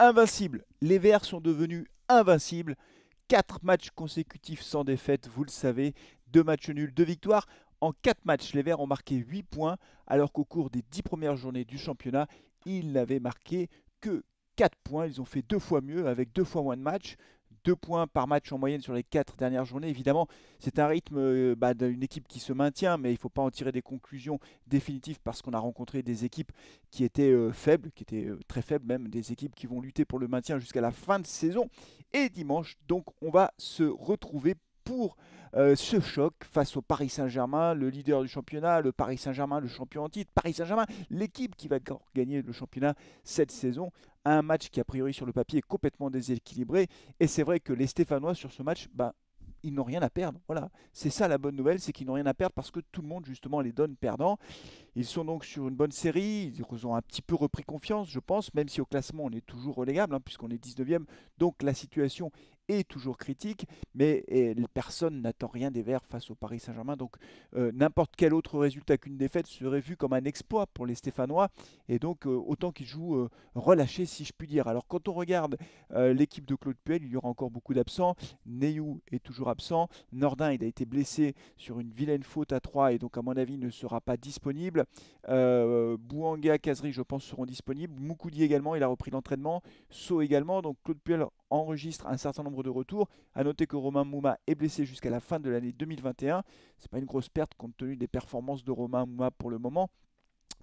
invincible. Les Verts sont devenus invincibles. 4 matchs consécutifs sans défaite, vous le savez. Deux matchs nuls, deux victoires. En 4 matchs, les Verts ont marqué 8 points, alors qu'au cours des 10 premières journées du championnat, ils n'avaient marqué que 4 points. Ils ont fait deux fois mieux avec deux fois moins de matchs. Deux points par match en moyenne sur les quatre dernières journées. Évidemment, c'est un rythme euh, bah, d'une équipe qui se maintient, mais il ne faut pas en tirer des conclusions définitives parce qu'on a rencontré des équipes qui étaient euh, faibles, qui étaient euh, très faibles même, des équipes qui vont lutter pour le maintien jusqu'à la fin de saison. Et dimanche, donc, on va se retrouver pour euh, ce choc face au Paris Saint-Germain, le leader du championnat, le Paris Saint-Germain, le champion en titre, Paris Saint-Germain, l'équipe qui va gagner le championnat cette saison. Un match qui, a priori, sur le papier, est complètement déséquilibré. Et c'est vrai que les Stéphanois, sur ce match, bah, ils n'ont rien à perdre. Voilà, c'est ça la bonne nouvelle, c'est qu'ils n'ont rien à perdre parce que tout le monde justement les donne perdants. Ils sont donc sur une bonne série, ils ont un petit peu repris confiance, je pense, même si au classement on est toujours relégable, hein, puisqu'on est 19e. Donc la situation toujours critique, mais personne n'attend rien des Verts face au Paris Saint-Germain. Donc euh, n'importe quel autre résultat qu'une défaite serait vu comme un exploit pour les Stéphanois. Et donc euh, autant qu'ils jouent relâché, relâchés, si je puis dire. Alors quand on regarde euh, l'équipe de Claude Puel, il y aura encore beaucoup d'absents. Neyou est toujours absent. Nordin, il a été blessé sur une vilaine faute à 3 et donc à mon avis ne sera pas disponible. Bouanga, Kazri, je pense, seront disponibles. Moukoudi également, il a repris l'entraînement. So également. Donc Claude Puel enregistre un certain nombre de retour. A noter que Romain Mouma est blessé jusqu'à la fin de l'année 2021. C'est pas une grosse perte compte tenu des performances de Romain Mouma pour le moment.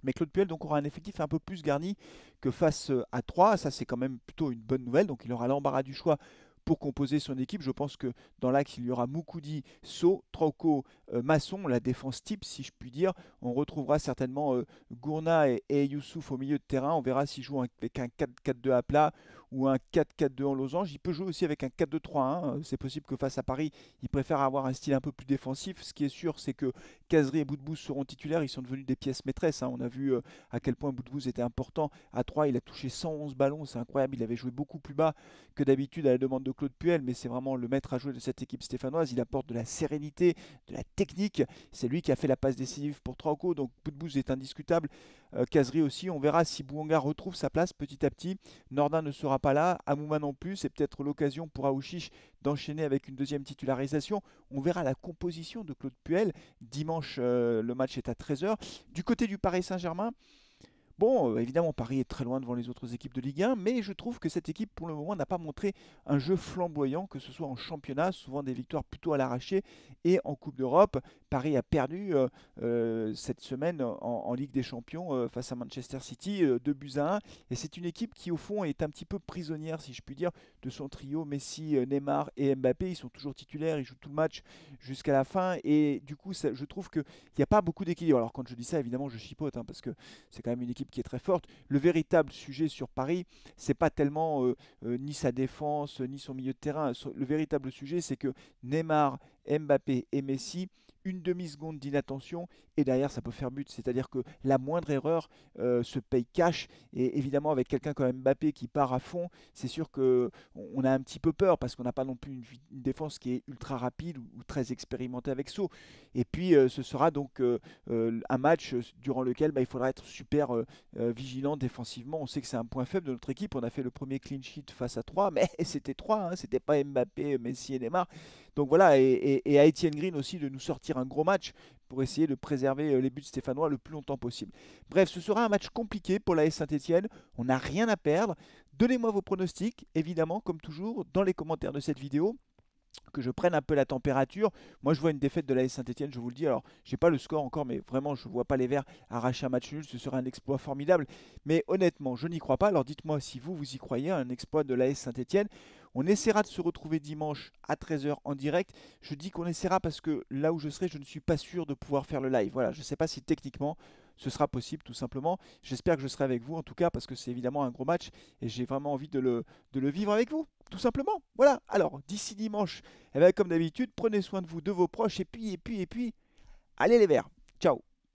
Mais Claude Puel donc aura un effectif un peu plus garni que face euh, à 3. Ça, c'est quand même plutôt une bonne nouvelle. Donc, il aura l'embarras du choix pour composer son équipe. Je pense que dans l'axe, il y aura Moukoudi, Sot, Troco, euh, Masson, la défense type, si je puis dire. On retrouvera certainement euh, Gourna et, et, Youssouf au milieu de terrain. On verra s'ils jouent avec un 4-4-2 à plat ou un 4-4-2 en losange. Il peut jouer aussi avec un 4 2 3 C'est possible que face à Paris, il préfère avoir un style un peu plus défensif. Ce qui est sûr, c'est que Casery et Boudbouz seront titulaires. Ils sont devenus des pièces maîtresses. Hein. On a vu euh, à quel point Boudbouz était important. À 3, il a touché 111 ballons. C'est incroyable. Il avait joué beaucoup plus bas que d'habitude à la demande de Claude Puel. Mais c'est vraiment le maître à jouer de cette équipe stéphanoise. Il apporte de la sérénité, de la technique. C'est lui qui a fait la passe décisive pour Trauco. Donc Boudbouz est indiscutable. Casery euh, aussi. On verra si Bouanga retrouve sa place petit à petit. Nordin ne sera pas là, Amouma non plus, c'est peut-être l'occasion pour Aouchiche d'enchaîner avec une deuxième titularisation. On verra la composition de Claude Puel. Dimanche, euh, le match est à 13h. Du côté du Paris Saint-Germain, Bon, euh, évidemment, Paris est très loin devant les autres équipes de Ligue 1, mais je trouve que cette équipe, pour le moment, n'a pas montré un jeu flamboyant, que ce soit en championnat, souvent des victoires plutôt à l'arraché, et en Coupe d'Europe. Paris a perdu euh, euh, cette semaine en, Ligue des Champions euh, face à Manchester City, 2 buts à 1. Et c'est une équipe qui, au fond, est un petit peu prisonnière, si je puis dire, de son trio Messi, Neymar et Mbappé. Ils sont toujours titulaires, ils jouent tout le match jusqu'à la fin. Et du coup, je trouve qu'il n'y a pas beaucoup d'équilibre. Alors, quand je dis ça, évidemment, je chipote, hein, parce que c'est quand même une équipe qui est très forte. Le véritable sujet sur Paris, c'est pas tellement ni sa défense, ni son milieu de terrain. Le véritable sujet, c'est que Neymar, Mbappé et Messi une demi-seconde d'inattention et derrière ça peut faire but. C'est-à-dire que la moindre erreur euh, se paye cash et évidemment avec quelqu'un comme Mbappé qui part à fond, c'est sûr que on a un petit peu peur parce qu'on n'a pas non plus une, défense qui est ultra rapide ou, très expérimentée avec saut. Et puis euh, ce sera donc euh, un match durant lequel bah, il faudra être super vigilant défensivement. On sait que c'est un point faible de notre équipe. On a fait le premier clean sheet face à 3, mais c'était 3, hein. c'était pas Mbappé, Messi et Neymar. Donc voilà, et, et à Etienne Green aussi de nous sortir un gros match pour essayer de préserver euh, les buts stéphanois le plus longtemps possible. Bref, ce sera un match compliqué pour la l'AS Saint-Etienne. On n'a rien à perdre. Donnez-moi vos pronostics, évidemment, comme toujours, dans les commentaires de cette vidéo que je prenne un peu la température. Moi, je vois une défaite de la Saint-Etienne, je vous le dis. Alors, je n'ai pas le score encore, mais vraiment, je ne vois pas les Verts arracher un match nul. Ce serait un exploit formidable. Mais honnêtement, je n'y crois pas. Alors, dites-moi si vous, vous y croyez, un exploit de la Saint-Etienne. On essaiera de se retrouver dimanche à 13h en direct. Je dis qu'on essaiera parce que là où je serai, je ne suis pas sûr de pouvoir faire le live. Voilà, je ne sais pas si techniquement ce sera possible tout simplement. J'espère que je serai avec vous en tout cas parce que c'est évidemment un gros match et j'ai vraiment envie de le, de le vivre avec vous tout simplement. Voilà, alors d'ici dimanche, eh ben, comme d'habitude, prenez soin de vous, de vos proches et puis, et puis, et puis, allez les verts. Ciao